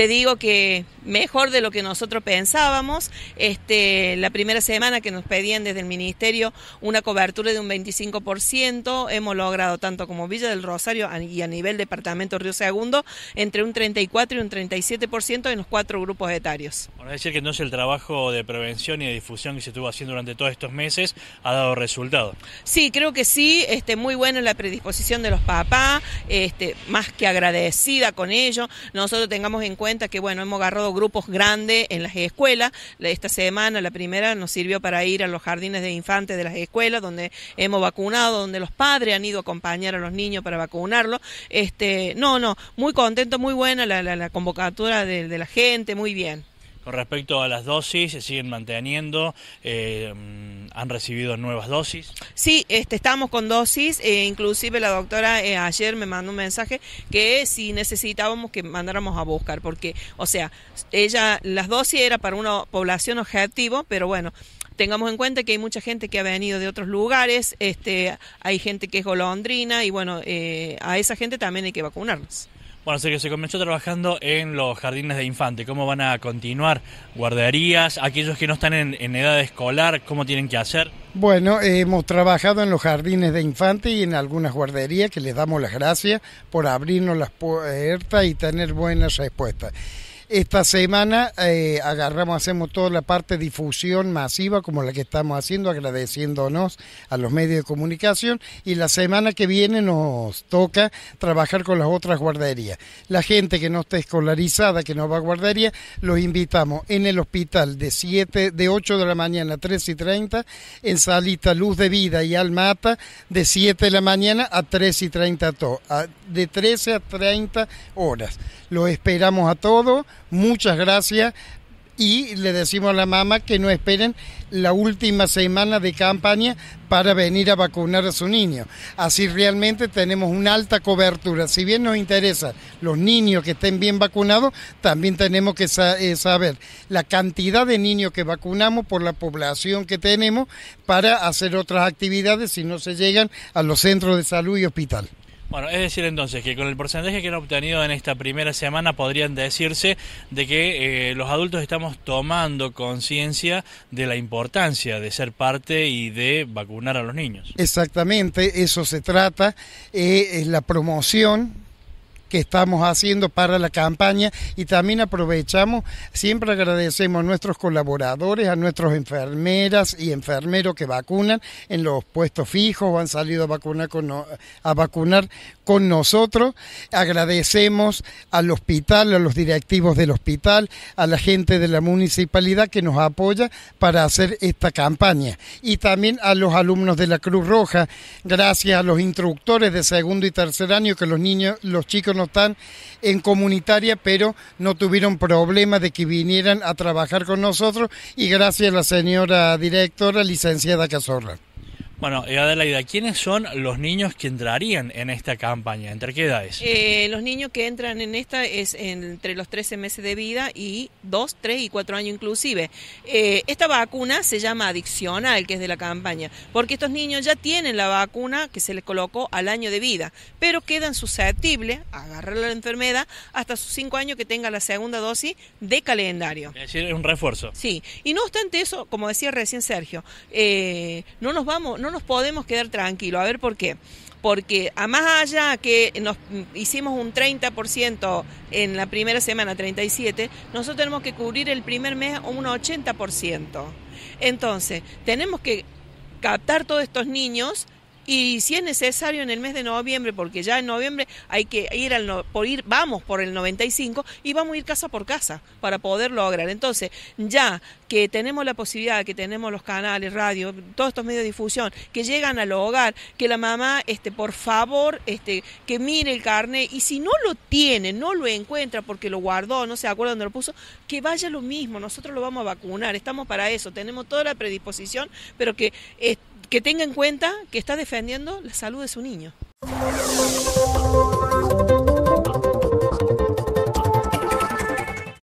te digo que mejor de lo que nosotros pensábamos. Este, la primera semana que nos pedían desde el Ministerio una cobertura de un 25%, hemos logrado tanto como Villa del Rosario y a nivel Departamento Río Segundo entre un 34 y un 37% en los cuatro grupos etarios. Bueno, es decir que entonces el trabajo de prevención y de difusión que se estuvo haciendo durante todos estos meses ha dado resultado. Sí, creo que sí, este, muy buena la predisposición de los papás, este, más que agradecida con ello, Nosotros tengamos en cuenta que, bueno, hemos agarrado grupos grandes en las escuelas. Esta semana, la primera, nos sirvió para ir a los jardines de infantes de las escuelas, donde hemos vacunado, donde los padres han ido a acompañar a los niños para vacunarlos. Este, no, no, muy contento, muy buena la, convocatura de la gente, muy bien. Con respecto a las dosis, se siguen manteniendo, eh, han recibido nuevas dosis. Sí, este, estamos con dosis, e inclusive la doctora eh, ayer me mandó un mensaje que si necesitábamos que mandáramos a buscar, porque, o sea, ella, las dosis era para una población objetivo, pero bueno, tengamos en cuenta que hay mucha gente que ha venido de otros lugares, este, hay gente que es golondrina y bueno, a esa gente también hay que vacunarnos. Bueno, sé que se comenzó trabajando en los jardines de infante. ¿Cómo van a continuar? ¿Guarderías? ¿Aquellos que no están en, edad escolar, cómo tienen que hacer? Bueno, hemos trabajado en los jardines de infante y en algunas guarderías que les damos las gracias por abrirnos las puertas y tener buenas respuestas. Esta semana eh, agarramos, hacemos toda la parte de difusión masiva como la que estamos haciendo, agradeciéndonos a los medios de comunicación y la semana que viene nos toca trabajar con las otras guarderías. La gente que no está escolarizada, que no va a guardería, los invitamos en el hospital de 7, de 8 de la mañana a 3 y 30, en Salita Luz de Vida y Almata de 7 de la mañana a 3 y 30, a, de 13 a 30 horas. Los esperamos a todos muchas gracias y le decimos a la mamá que no esperen la última semana de campaña para venir a vacunar a su niño. Así realmente tenemos una alta cobertura. Si bien nos interesa los niños que estén bien vacunados, también tenemos que eh, saber la cantidad de niños que vacunamos por la población que tenemos para hacer otras actividades si no se llegan a los centros de salud y hospital. Bueno, es decir entonces que con el porcentaje que han obtenido en esta primera semana podrían decirse de que eh, los adultos estamos tomando conciencia de la importancia de ser parte y de vacunar a los niños. Exactamente, eso se trata, eh, es la promoción que estamos haciendo para la campaña y también aprovechamos, siempre agradecemos a nuestros colaboradores, a nuestras enfermeras y enfermeros que vacunan en los puestos fijos, o han salido vacunar a vacunar con nosotros. Agradecemos al hospital, a los directivos del hospital, a la gente de la municipalidad que nos apoya para hacer esta campaña. Y también a los alumnos de la Cruz Roja, gracias a los instructores de segundo y tercer año, que los niños, los chicos no están en comunitaria, pero no tuvieron problema de que vinieran a trabajar con nosotros. Y gracias a la señora directora, licenciada Cazorra. Bueno, eh, Adelaida, ¿quiénes son los niños que entrarían en esta campaña? ¿Entre qué edades? Eh, los niños que entran en esta es entre los 13 meses de vida y 2, 3 y 4 años inclusive. Eh, esta vacuna se llama al que es de la campaña, porque estos niños ya tienen la vacuna que se les colocó al año de vida, pero quedan susceptibles a agarrar la enfermedad hasta sus 5 años que tenga la segunda dosis de calendario. Es decir, es un refuerzo. Sí, y no obstante eso, como decía recién Sergio, no nos vamos nos podemos quedar tranquilos. A ver por qué. Porque a más allá que nos hicimos un 30% en la primera semana, 37, nosotros tenemos que cubrir el primer mes un 80%. Entonces, tenemos que captar todos estos niños y si es necesario en el mes de noviembre, porque ya en noviembre hay que ir al por ir, vamos por el 95 y vamos a ir casa por casa para poder lograr. Entonces, ya que tenemos la posibilidad, que tenemos los canales, radio, todos estos medios de difusión que llegan al hogar, que la mamá, este, por favor, este, que mire el carnet y si no lo tiene, no lo encuentra porque lo guardó, no se acuerda dónde lo puso, que vaya lo mismo. Nosotros lo vamos a vacunar, estamos para eso, tenemos toda la predisposición, pero que este, que tenga en cuenta que está defendiendo la salud de su niño.